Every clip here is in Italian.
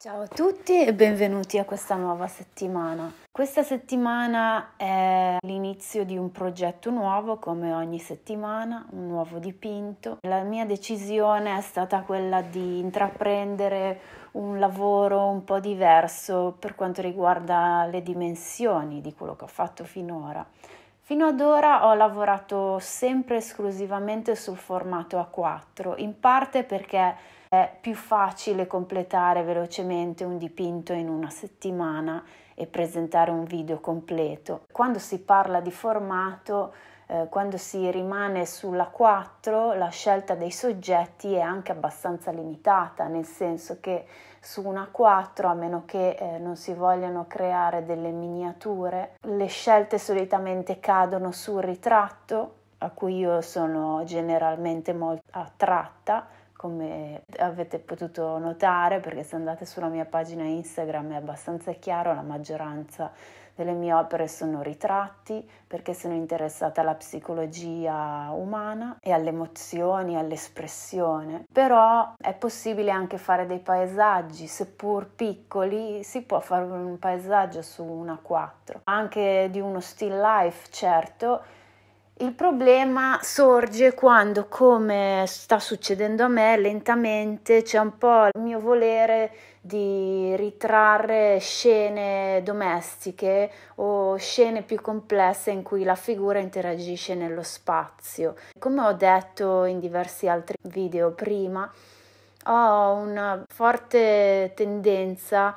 Ciao a tutti e benvenuti a questa nuova settimana. Questa settimana è l'inizio di un progetto nuovo, come ogni settimana, un nuovo dipinto. La mia decisione è stata quella di intraprendere un lavoro un po' diverso per quanto riguarda le dimensioni di quello che ho fatto finora. Fino ad ora ho lavorato sempre esclusivamente sul formato A4, in parte perché è più facile completare velocemente un dipinto in una settimana e presentare un video completo. Quando si parla di formato, eh, quando si rimane sulla 4, la scelta dei soggetti è anche abbastanza limitata, nel senso che su una 4, a meno che eh, non si vogliano creare delle miniature, le scelte solitamente cadono sul ritratto, a cui io sono generalmente molto attratta, come avete potuto notare, perché se andate sulla mia pagina Instagram è abbastanza chiaro, la maggioranza delle mie opere sono ritratti, perché sono interessata alla psicologia umana e alle emozioni, all'espressione. Però è possibile anche fare dei paesaggi, seppur piccoli, si può fare un paesaggio su una 4, anche di uno still life, certo, il problema sorge quando, come sta succedendo a me, lentamente c'è un po' il mio volere di ritrarre scene domestiche o scene più complesse in cui la figura interagisce nello spazio. Come ho detto in diversi altri video prima, ho una forte tendenza a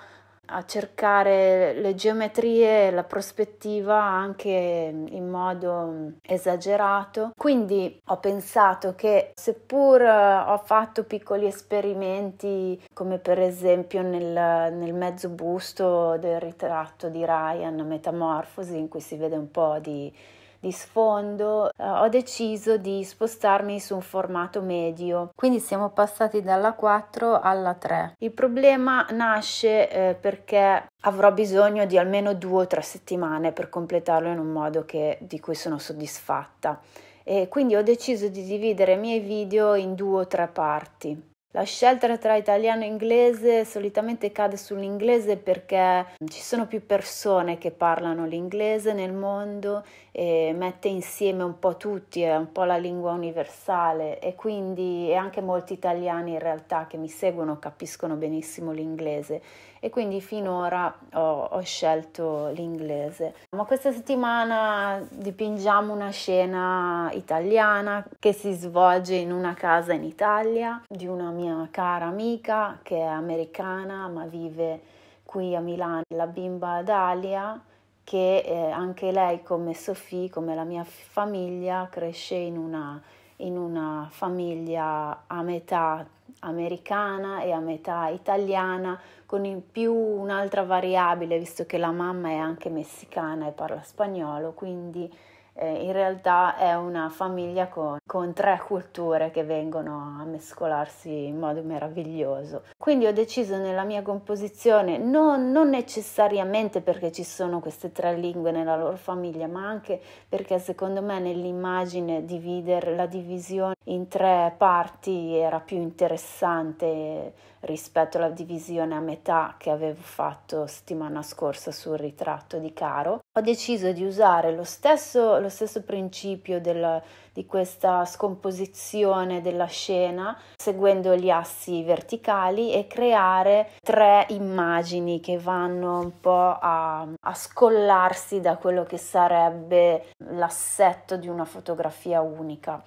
a cercare le geometrie e la prospettiva anche in modo mm, esagerato. Quindi ho pensato che seppur eh, ho fatto piccoli esperimenti come per esempio nel, nel mezzo busto del ritratto di Ryan Metamorfosi in cui si vede un po' di di sfondo, eh, ho deciso di spostarmi su un formato medio. Quindi siamo passati dalla 4 alla 3. Il problema nasce eh, perché avrò bisogno di almeno due o tre settimane per completarlo in un modo che, di cui sono soddisfatta. E quindi ho deciso di dividere i miei video in due o tre parti. La scelta tra italiano e inglese solitamente cade sull'inglese perché ci sono più persone che parlano l'inglese nel mondo e mette insieme un po' tutti, è un po' la lingua universale e quindi anche molti italiani in realtà che mi seguono capiscono benissimo l'inglese e quindi finora ho, ho scelto l'inglese. Ma questa settimana dipingiamo una scena italiana che si svolge in una casa in Italia di una mia cara amica che è americana ma vive qui a Milano, la bimba Dalia che eh, anche lei come Sofì, come la mia famiglia, cresce in una in una famiglia a metà americana e a metà italiana, con in più un'altra variabile, visto che la mamma è anche messicana e parla spagnolo, quindi eh, in realtà è una famiglia con, con tre culture che vengono a mescolarsi in modo meraviglioso. Quindi ho deciso nella mia composizione, non, non necessariamente perché ci sono queste tre lingue nella loro famiglia, ma anche perché secondo me nell'immagine dividere la divisione in tre parti era più interessante rispetto alla divisione a metà che avevo fatto settimana scorsa sul ritratto di Caro. Ho deciso di usare lo stesso lo stesso principio del, di questa scomposizione della scena, seguendo gli assi verticali e creare tre immagini che vanno un po' a, a scollarsi da quello che sarebbe l'assetto di una fotografia unica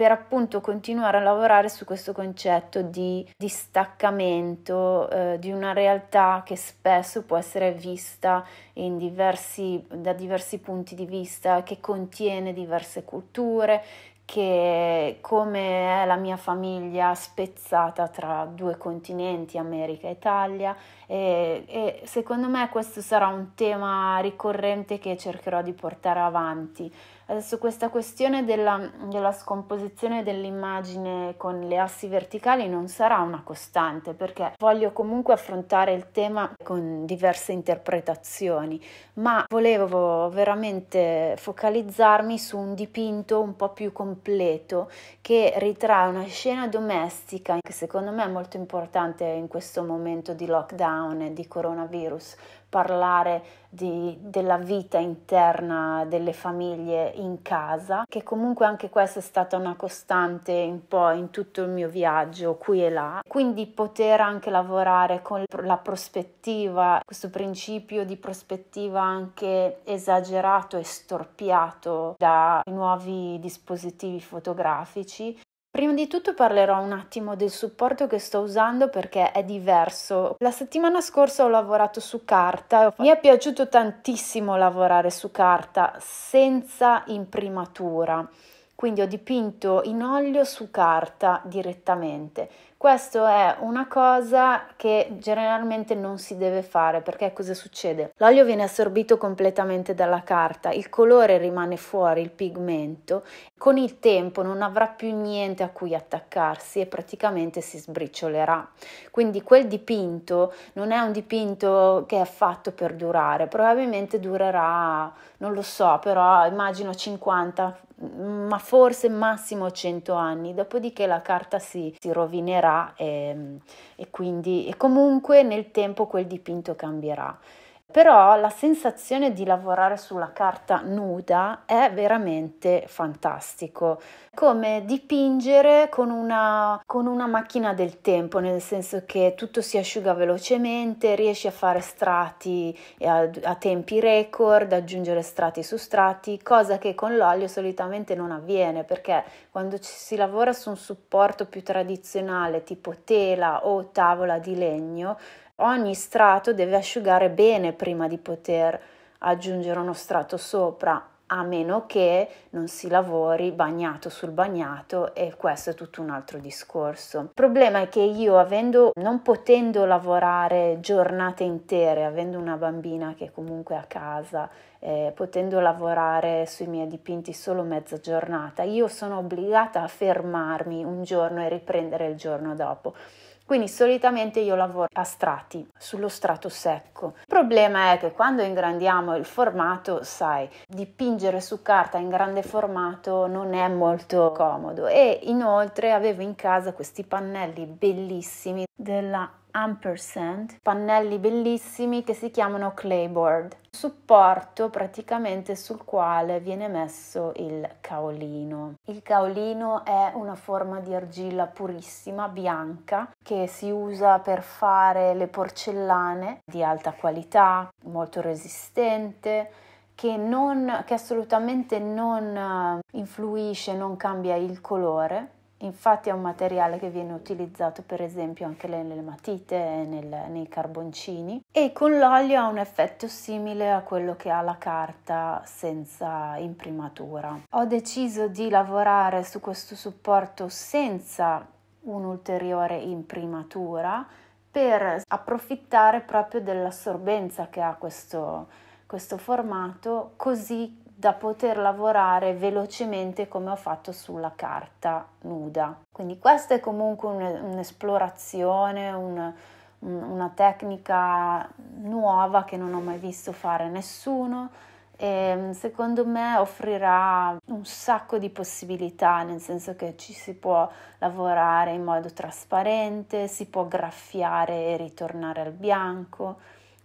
per appunto continuare a lavorare su questo concetto di distaccamento eh, di una realtà che spesso può essere vista diversi, da diversi punti di vista, che contiene diverse culture, che come è la mia famiglia spezzata tra due continenti, America e Italia, e, e secondo me questo sarà un tema ricorrente che cercherò di portare avanti. Adesso eh, questa questione della, della, scomposizione dell'immagine con le assi verticali non sarà una costante perché voglio comunque affrontare il tema con diverse interpretazioni, ma volevo veramente focalizzarmi su un dipinto un po' più completo che ritrae una scena domestica che secondo me è molto importante in questo momento di lockdown lockdown, di coronavirus, parlare di, della vita interna delle famiglie in casa, che comunque anche questa è stata una costante un po' in tutto il mio viaggio qui e là. Quindi poter anche lavorare con la prospettiva, questo principio di prospettiva anche esagerato e storpiato dai nuovi dispositivi fotografici, Prima di tutto parlerò un attimo del supporto che sto usando perché è diverso. La settimana scorsa ho lavorato su carta, mi è piaciuto tantissimo lavorare su carta senza imprimatura, quindi ho dipinto in olio su carta direttamente. Questo è una cosa che generalmente non si deve fare perché cosa succede? L'olio viene assorbito completamente dalla carta, il colore rimane fuori, il pigmento, con il tempo non avrà più niente a cui attaccarsi e praticamente si sbriciolerà. Quindi quel dipinto non è un dipinto che è fatto per durare, probabilmente durerà, non lo so, però immagino 50 ma forse massimo 100 anni, dopodiché la carta si, si rovinerà e, ehm, e quindi e comunque nel tempo quel dipinto cambierà però la sensazione di lavorare sulla carta nuda è veramente fantastico, come dipingere con una, con una macchina del tempo, nel senso che tutto si asciuga velocemente, riesci a fare strati a, a tempi record, aggiungere strati su strati, cosa che con l'olio solitamente non avviene perché quando ci si lavora su un supporto più tradizionale tipo tela o tavola di legno, ogni strato deve asciugare bene prima di poter aggiungere uno strato sopra, a meno che non si lavori bagnato sul bagnato e questo è tutto un altro discorso. Il problema è che io avendo non potendo lavorare giornate intere, avendo una bambina che comunque è a casa, eh, potendo lavorare sui miei dipinti solo mezza giornata, io sono obbligata a fermarmi un giorno e riprendere il giorno dopo quindi solitamente io lavoro a strati, sullo strato secco. Il problema è che quando ingrandiamo il formato, sai, dipingere su carta in grande formato non è molto comodo e inoltre avevo in casa questi pannelli bellissimi della ampersand, pannelli bellissimi che si chiamano clayboard, supporto praticamente sul quale viene messo il caolino. Il caolino è una forma di argilla purissima, bianca, che si usa per fare le porcellane di alta qualità, molto resistente, che, non, che assolutamente non eh, influisce, non cambia il colore Infatti è un materiale che viene utilizzato per esempio anche nelle matite, nel, nei carboncini e con l'olio ha un effetto simile a quello che ha la carta senza imprimatura. Ho deciso di lavorare su questo supporto senza un'ulteriore imprimatura per approfittare proprio dell'assorbenza che ha questo, questo formato così da poter lavorare velocemente come ho fatto sulla carta nuda. Quindi questa è comunque un'esplorazione, un, una tecnica nuova che non ho mai visto fare nessuno e secondo me offrirà un sacco di possibilità, nel senso che ci si può lavorare in modo trasparente, si può graffiare e ritornare al bianco,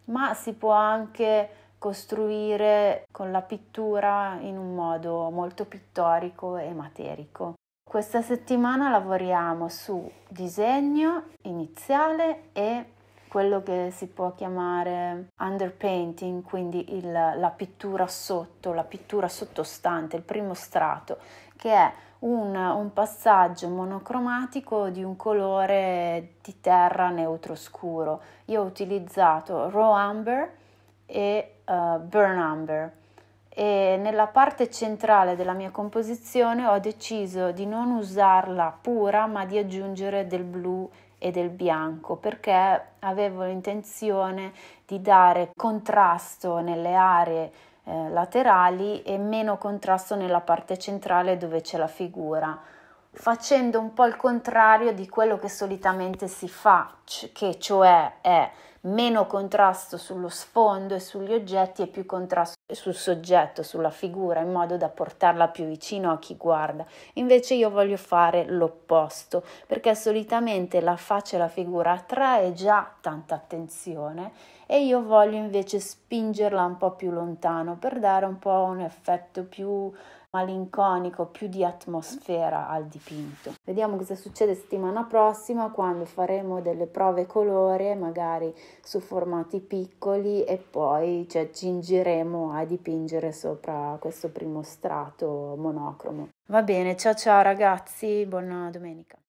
ma si può anche costruire con la pittura in un modo molto pittorico e materico. Questa settimana lavoriamo su disegno iniziale e quello che si può chiamare underpainting, quindi il, la pittura sotto, la pittura sottostante, il primo strato, che è un, un passaggio monocromatico di un colore di terra neutro scuro. Io ho utilizzato raw amber e uh, Burn Amber e nella parte centrale della mia composizione ho deciso di non usarla pura ma di aggiungere del blu e del bianco perché avevo l'intenzione di dare contrasto nelle aree eh, laterali e meno contrasto nella parte centrale dove c'è la figura facendo un po' il contrario di quello che solitamente si fa, che cioè è meno contrasto sullo sfondo e sugli oggetti e più contrasto sul soggetto, sulla figura, in modo da portarla più vicino a chi guarda. Invece io voglio fare l'opposto, perché solitamente la faccia e la figura attrae già tanta attenzione e io voglio invece spingerla un po' più lontano per dare un po' un effetto più malinconico, più di atmosfera al dipinto. Vediamo cosa succede settimana prossima quando faremo delle prove colore, magari su formati piccoli e poi ci accingeremo a dipingere sopra questo primo strato monocromo. Va bene, ciao ciao ragazzi, buona domenica.